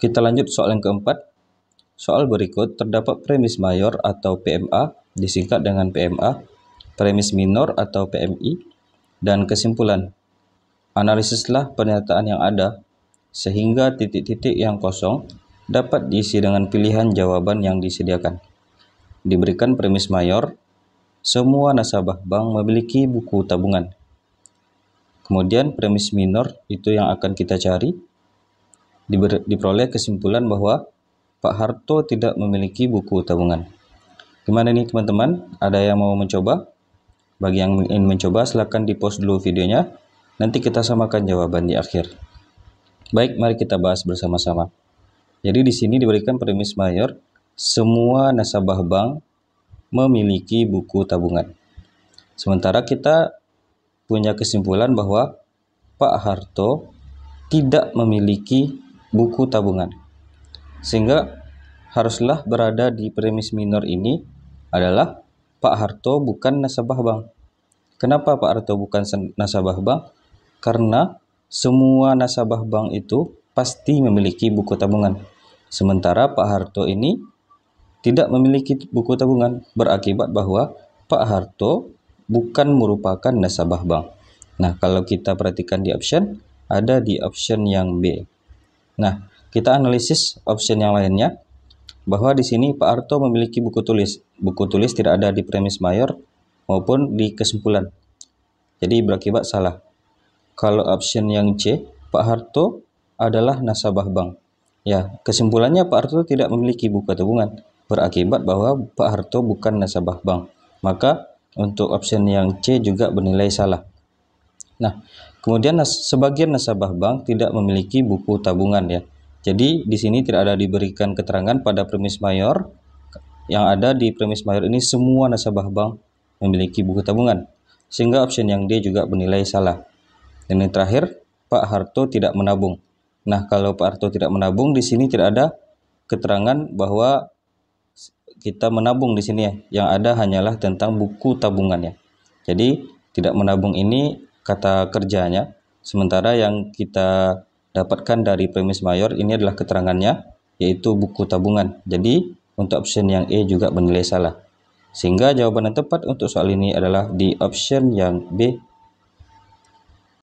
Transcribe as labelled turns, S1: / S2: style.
S1: Kita lanjut soal yang keempat. Soal berikut terdapat premis mayor atau PMA disingkat dengan PMA, premis minor atau PMI, dan kesimpulan. Analisislah pernyataan yang ada sehingga titik-titik yang kosong dapat diisi dengan pilihan jawaban yang disediakan. Diberikan premis mayor, semua nasabah bank memiliki buku tabungan. Kemudian premis minor itu yang akan kita cari diperoleh kesimpulan bahwa Pak Harto tidak memiliki buku tabungan. Gimana nih teman-teman? Ada yang mau mencoba? Bagi yang ingin mencoba silahkan di post dulu videonya. Nanti kita samakan jawaban di akhir. Baik, mari kita bahas bersama-sama. Jadi di sini diberikan premis mayor, semua nasabah bank memiliki buku tabungan. Sementara kita punya kesimpulan bahwa Pak Harto tidak memiliki buku tabungan. Sehingga haruslah berada di premis minor ini adalah Pak Harto bukan nasabah bank. Kenapa Pak Harto bukan nasabah bank? Karena semua nasabah bank itu pasti memiliki buku tabungan. Sementara Pak Harto ini tidak memiliki buku tabungan berakibat bahwa Pak Harto bukan merupakan nasabah bank. Nah, kalau kita perhatikan di option, ada di option yang B. Nah, kita analisis option yang lainnya bahwa di sini Pak Arto memiliki buku tulis. Buku tulis tidak ada di premis mayor maupun di kesimpulan. Jadi berakibat salah. Kalau option yang C, Pak Harto adalah nasabah bank. Ya, kesimpulannya Pak Harto tidak memiliki buku tabungan, berakibat bahwa Pak Harto bukan nasabah bank. Maka untuk option yang C juga bernilai salah. Nah, kemudian sebagian nasabah bank tidak memiliki buku tabungan ya. Jadi di sini tidak ada diberikan keterangan pada premis mayor yang ada di premis mayor ini semua nasabah bank memiliki buku tabungan sehingga option yang D juga bernilai salah. Dan yang terakhir, Pak Harto tidak menabung. Nah, kalau Pak Harto tidak menabung di sini tidak ada keterangan bahwa kita menabung di sini ya. Yang ada hanyalah tentang buku tabungannya. Jadi, tidak menabung ini kata kerjanya. Sementara yang kita dapatkan dari premis mayor ini adalah keterangannya yaitu buku tabungan. Jadi untuk option yang E juga bernilai salah. Sehingga jawaban yang tepat untuk soal ini adalah di option yang B